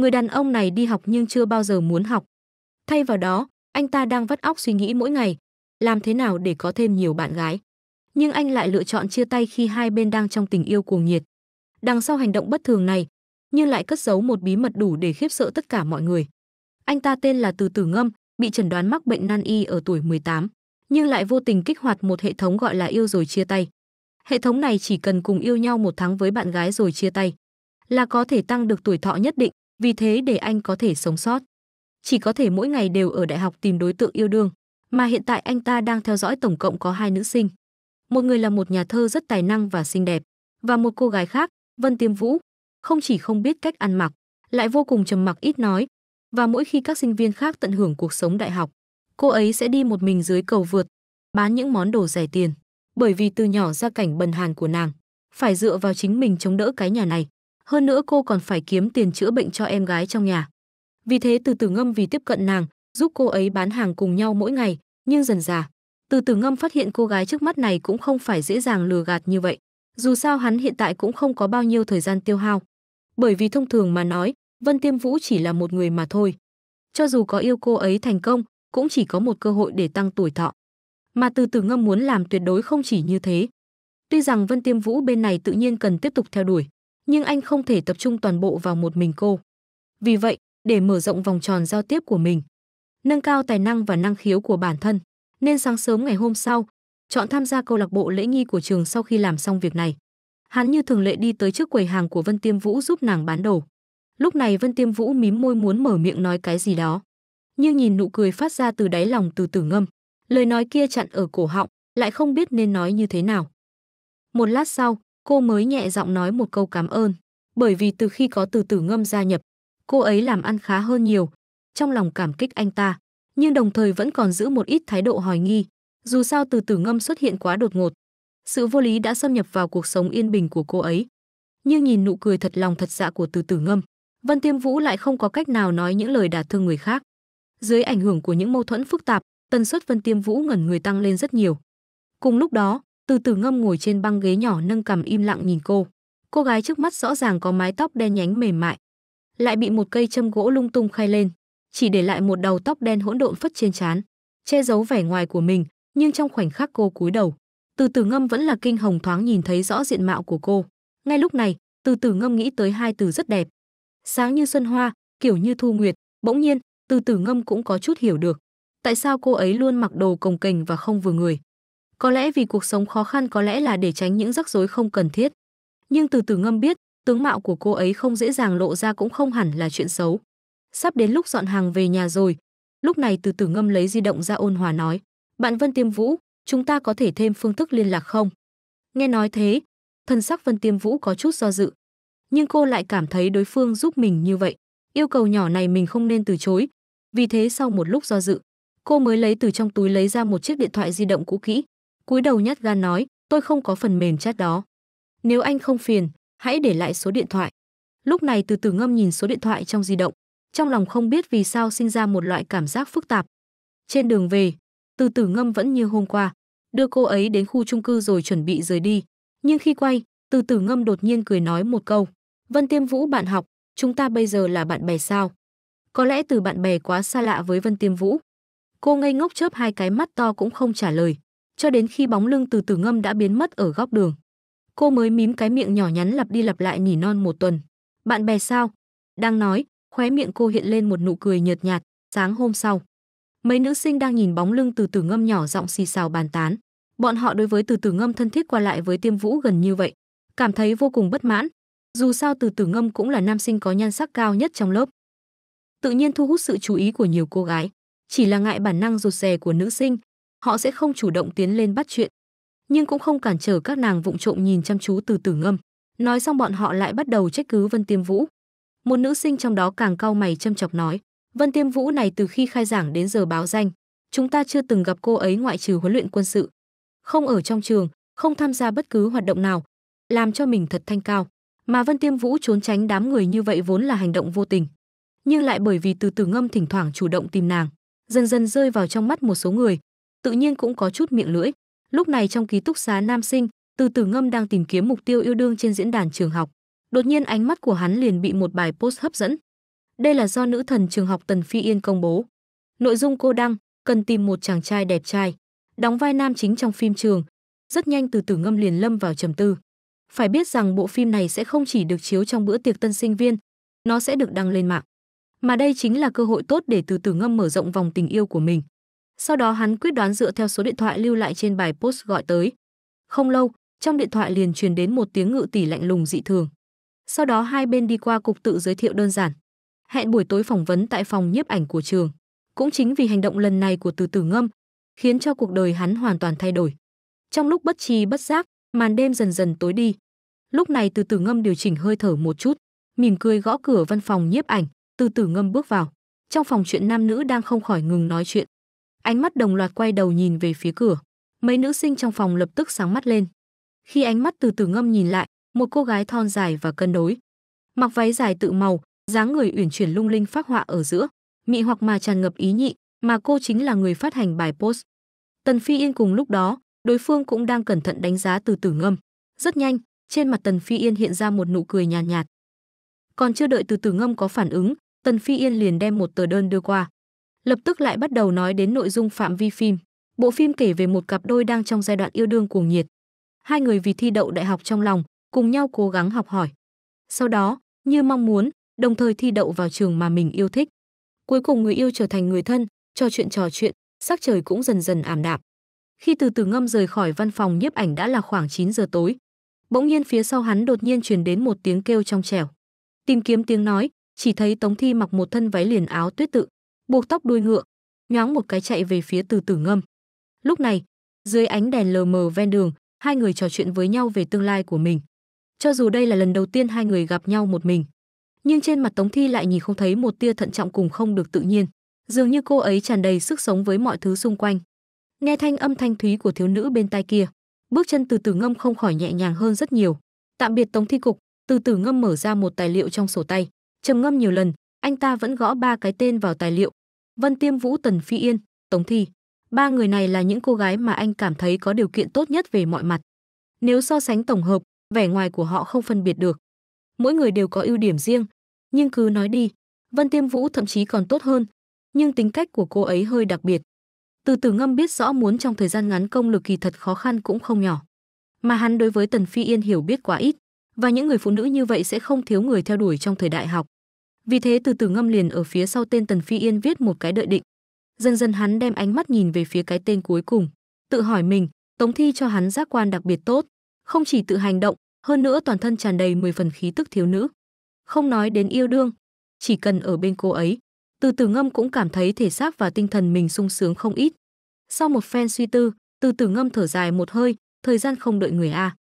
Người đàn ông này đi học nhưng chưa bao giờ muốn học. Thay vào đó, anh ta đang vắt óc suy nghĩ mỗi ngày, làm thế nào để có thêm nhiều bạn gái. Nhưng anh lại lựa chọn chia tay khi hai bên đang trong tình yêu cuồng nhiệt. Đằng sau hành động bất thường này, nhưng lại cất giấu một bí mật đủ để khiếp sợ tất cả mọi người. Anh ta tên là Từ Tử Ngâm, bị chẩn đoán mắc bệnh nan y ở tuổi 18, nhưng lại vô tình kích hoạt một hệ thống gọi là yêu rồi chia tay. Hệ thống này chỉ cần cùng yêu nhau một tháng với bạn gái rồi chia tay, là có thể tăng được tuổi thọ nhất định, vì thế để anh có thể sống sót. Chỉ có thể mỗi ngày đều ở đại học tìm đối tượng yêu đương, mà hiện tại anh ta đang theo dõi tổng cộng có hai nữ sinh. Một người là một nhà thơ rất tài năng và xinh đẹp, và một cô gái khác, Vân Tiêm Vũ, không chỉ không biết cách ăn mặc, lại vô cùng trầm mặc ít nói, và mỗi khi các sinh viên khác tận hưởng cuộc sống đại học, cô ấy sẽ đi một mình dưới cầu vượt, bán những món đồ rẻ tiền, bởi vì từ nhỏ ra cảnh bần hàn của nàng, phải dựa vào chính mình chống đỡ cái nhà này. Hơn nữa cô còn phải kiếm tiền chữa bệnh cho em gái trong nhà. Vì thế từ từ ngâm vì tiếp cận nàng, giúp cô ấy bán hàng cùng nhau mỗi ngày, nhưng dần dà. Từ từ ngâm phát hiện cô gái trước mắt này cũng không phải dễ dàng lừa gạt như vậy. Dù sao hắn hiện tại cũng không có bao nhiêu thời gian tiêu hao. Bởi vì thông thường mà nói, Vân Tiêm Vũ chỉ là một người mà thôi. Cho dù có yêu cô ấy thành công, cũng chỉ có một cơ hội để tăng tuổi thọ. Mà từ từ ngâm muốn làm tuyệt đối không chỉ như thế. Tuy rằng Vân Tiêm Vũ bên này tự nhiên cần tiếp tục theo đuổi, nhưng anh không thể tập trung toàn bộ vào một mình cô. Vì vậy, để mở rộng vòng tròn giao tiếp của mình, nâng cao tài năng và năng khiếu của bản thân, nên sáng sớm ngày hôm sau, chọn tham gia câu lạc bộ lễ nghi của trường sau khi làm xong việc này. Hắn như thường lệ đi tới trước quầy hàng của Vân Tiêm Vũ giúp nàng bán đồ. Lúc này Vân Tiêm Vũ mím môi muốn mở miệng nói cái gì đó, nhưng nhìn nụ cười phát ra từ đáy lòng từ từ ngâm, lời nói kia chặn ở cổ họng, lại không biết nên nói như thế nào. Một lát sau, cô mới nhẹ giọng nói một câu cảm ơn. Bởi vì từ khi có từ tử ngâm gia nhập, cô ấy làm ăn khá hơn nhiều. Trong lòng cảm kích anh ta, nhưng đồng thời vẫn còn giữ một ít thái độ hoài nghi. Dù sao từ tử ngâm xuất hiện quá đột ngột. Sự vô lý đã xâm nhập vào cuộc sống yên bình của cô ấy. Nhưng nhìn nụ cười thật lòng thật dạ của từ tử ngâm, Vân Tiêm Vũ lại không có cách nào nói những lời đả thương người khác. Dưới ảnh hưởng của những mâu thuẫn phức tạp, tần suất Vân Tiêm Vũ ngẩn người tăng lên rất nhiều. Cùng lúc đó, từ từ ngâm ngồi trên băng ghế nhỏ nâng cằm im lặng nhìn cô. Cô gái trước mắt rõ ràng có mái tóc đen nhánh mềm mại, lại bị một cây châm gỗ lung tung khay lên, chỉ để lại một đầu tóc đen hỗn độn phất trên trán, che giấu vẻ ngoài của mình, nhưng trong khoảnh khắc cô cúi đầu, Từ Từ Ngâm vẫn là kinh hồng thoáng nhìn thấy rõ diện mạo của cô. Ngay lúc này, Từ Từ Ngâm nghĩ tới hai từ rất đẹp. Sáng như xuân hoa, kiểu như thu nguyệt, bỗng nhiên, Từ Từ Ngâm cũng có chút hiểu được, tại sao cô ấy luôn mặc đồ cồng kềnh và không vừa người. Có lẽ vì cuộc sống khó khăn có lẽ là để tránh những rắc rối không cần thiết. Nhưng từ từ ngâm biết, tướng mạo của cô ấy không dễ dàng lộ ra cũng không hẳn là chuyện xấu. Sắp đến lúc dọn hàng về nhà rồi. Lúc này từ từ ngâm lấy di động ra ôn hòa nói. Bạn Vân Tiêm Vũ, chúng ta có thể thêm phương thức liên lạc không? Nghe nói thế, thần sắc Vân Tiêm Vũ có chút do dự. Nhưng cô lại cảm thấy đối phương giúp mình như vậy. Yêu cầu nhỏ này mình không nên từ chối. Vì thế sau một lúc do dự, cô mới lấy từ trong túi lấy ra một chiếc điện thoại di động cũ kỹ cúi đầu nhát gan nói tôi không có phần mềm chat đó nếu anh không phiền hãy để lại số điện thoại lúc này từ từ ngâm nhìn số điện thoại trong di động trong lòng không biết vì sao sinh ra một loại cảm giác phức tạp trên đường về từ từ ngâm vẫn như hôm qua đưa cô ấy đến khu chung cư rồi chuẩn bị rời đi nhưng khi quay từ từ ngâm đột nhiên cười nói một câu vân tiêm vũ bạn học chúng ta bây giờ là bạn bè sao có lẽ từ bạn bè quá xa lạ với vân tiêm vũ cô ngây ngốc chớp hai cái mắt to cũng không trả lời cho đến khi bóng lưng từ từ ngâm đã biến mất ở góc đường. Cô mới mím cái miệng nhỏ nhắn lặp đi lặp lại nỉ non một tuần. Bạn bè sao? Đang nói, khóe miệng cô hiện lên một nụ cười nhợt nhạt, sáng hôm sau. Mấy nữ sinh đang nhìn bóng lưng từ từ ngâm nhỏ giọng xì xào bàn tán. Bọn họ đối với từ từ ngâm thân thiết qua lại với tiêm vũ gần như vậy. Cảm thấy vô cùng bất mãn. Dù sao từ từ ngâm cũng là nam sinh có nhan sắc cao nhất trong lớp. Tự nhiên thu hút sự chú ý của nhiều cô gái. Chỉ là ngại bản năng rụt rè của nữ sinh, họ sẽ không chủ động tiến lên bắt chuyện nhưng cũng không cản trở các nàng vụng trộm nhìn chăm chú từ tử ngâm nói xong bọn họ lại bắt đầu trách cứ vân tiêm vũ một nữ sinh trong đó càng cau mày châm chọc nói vân tiêm vũ này từ khi khai giảng đến giờ báo danh chúng ta chưa từng gặp cô ấy ngoại trừ huấn luyện quân sự không ở trong trường không tham gia bất cứ hoạt động nào làm cho mình thật thanh cao mà vân tiêm vũ trốn tránh đám người như vậy vốn là hành động vô tình nhưng lại bởi vì từ từ ngâm thỉnh thoảng chủ động tìm nàng dần dần rơi vào trong mắt một số người tự nhiên cũng có chút miệng lưỡi. Lúc này trong ký túc xá nam sinh, Từ Tử Ngâm đang tìm kiếm mục tiêu yêu đương trên diễn đàn trường học. Đột nhiên ánh mắt của hắn liền bị một bài post hấp dẫn. Đây là do nữ thần trường học Tần Phi Yên công bố. Nội dung cô đăng, cần tìm một chàng trai đẹp trai, đóng vai nam chính trong phim trường. Rất nhanh Từ Tử Ngâm liền lâm vào trầm tư. Phải biết rằng bộ phim này sẽ không chỉ được chiếu trong bữa tiệc tân sinh viên, nó sẽ được đăng lên mạng. Mà đây chính là cơ hội tốt để Từ Tử Ngâm mở rộng vòng tình yêu của mình. Sau đó hắn quyết đoán dựa theo số điện thoại lưu lại trên bài post gọi tới. Không lâu, trong điện thoại liền truyền đến một tiếng ngự tỷ lạnh lùng dị thường. Sau đó hai bên đi qua cục tự giới thiệu đơn giản. Hẹn buổi tối phỏng vấn tại phòng nhiếp ảnh của trường. Cũng chính vì hành động lần này của Từ Tử Ngâm, khiến cho cuộc đời hắn hoàn toàn thay đổi. Trong lúc bất tri bất giác, màn đêm dần dần tối đi. Lúc này Từ Tử Ngâm điều chỉnh hơi thở một chút, mỉm cười gõ cửa văn phòng nhiếp ảnh, Từ Tử Ngâm bước vào. Trong phòng chuyện nam nữ đang không khỏi ngừng nói chuyện. Ánh mắt đồng loạt quay đầu nhìn về phía cửa. Mấy nữ sinh trong phòng lập tức sáng mắt lên. Khi ánh mắt từ từ ngâm nhìn lại, một cô gái thon dài và cân đối. Mặc váy dài tự màu, dáng người uyển chuyển lung linh phác họa ở giữa, mị hoặc mà tràn ngập ý nhị, mà cô chính là người phát hành bài post. Tần Phi Yên cùng lúc đó, đối phương cũng đang cẩn thận đánh giá từ từ ngâm. Rất nhanh, trên mặt Tần Phi Yên hiện ra một nụ cười nhàn nhạt, nhạt. Còn chưa đợi từ từ ngâm có phản ứng, Tần Phi Yên liền đem một tờ đơn đưa qua lập tức lại bắt đầu nói đến nội dung phạm vi phim. Bộ phim kể về một cặp đôi đang trong giai đoạn yêu đương cuồng nhiệt. Hai người vì thi đậu đại học trong lòng, cùng nhau cố gắng học hỏi. Sau đó, như mong muốn, đồng thời thi đậu vào trường mà mình yêu thích. Cuối cùng người yêu trở thành người thân, trò chuyện trò chuyện, sắc trời cũng dần dần ảm đạm. Khi từ từ ngâm rời khỏi văn phòng nhiếp ảnh đã là khoảng 9 giờ tối. Bỗng nhiên phía sau hắn đột nhiên truyền đến một tiếng kêu trong trẻo. Tìm kiếm tiếng nói, chỉ thấy Tống Thi mặc một thân váy liền áo tuyết tự, buộc tóc đuôi ngựa, nhoáng một cái chạy về phía từ tử ngâm. Lúc này, dưới ánh đèn lờ mờ ven đường, hai người trò chuyện với nhau về tương lai của mình. Cho dù đây là lần đầu tiên hai người gặp nhau một mình, nhưng trên mặt Tống Thi lại nhìn không thấy một tia thận trọng cùng không được tự nhiên, dường như cô ấy tràn đầy sức sống với mọi thứ xung quanh. Nghe thanh âm thanh thúy của thiếu nữ bên tai kia, bước chân từ từ ngâm không khỏi nhẹ nhàng hơn rất nhiều. Tạm biệt Tống Thi cục, từ từ ngâm mở ra một tài liệu trong sổ tay, trầm ngâm nhiều lần, anh ta vẫn gõ ba cái tên vào tài liệu, Vân Tiêm Vũ Tần Phi Yên, Tống Thi. Ba người này là những cô gái mà anh cảm thấy có điều kiện tốt nhất về mọi mặt. Nếu so sánh tổng hợp, vẻ ngoài của họ không phân biệt được. Mỗi người đều có ưu điểm riêng, nhưng cứ nói đi, Vân Tiêm Vũ thậm chí còn tốt hơn, nhưng tính cách của cô ấy hơi đặc biệt. Từ Từ Ngâm biết rõ muốn trong thời gian ngắn công lực kỳ thật khó khăn cũng không nhỏ, mà hắn đối với Tần Phi Yên hiểu biết quá ít, và những người phụ nữ như vậy sẽ không thiếu người theo đuổi trong thời đại học. Vì thế từ từ ngâm liền ở phía sau tên Tần Phi Yên viết một cái đợi định. Dần dần hắn đem ánh mắt nhìn về phía cái tên cuối cùng, tự hỏi mình, Tống Thi cho hắn giác quan đặc biệt tốt, không chỉ tự hành động, hơn nữa toàn thân tràn đầy 10 phần khí tức thiếu nữ. Không nói đến yêu đương, chỉ cần ở bên cô ấy, từ từ ngâm cũng cảm thấy thể xác và tinh thần mình sung sướng không ít. Sau một phen suy tư, từ từ ngâm thở dài một hơi, thời gian không đợi người a. À.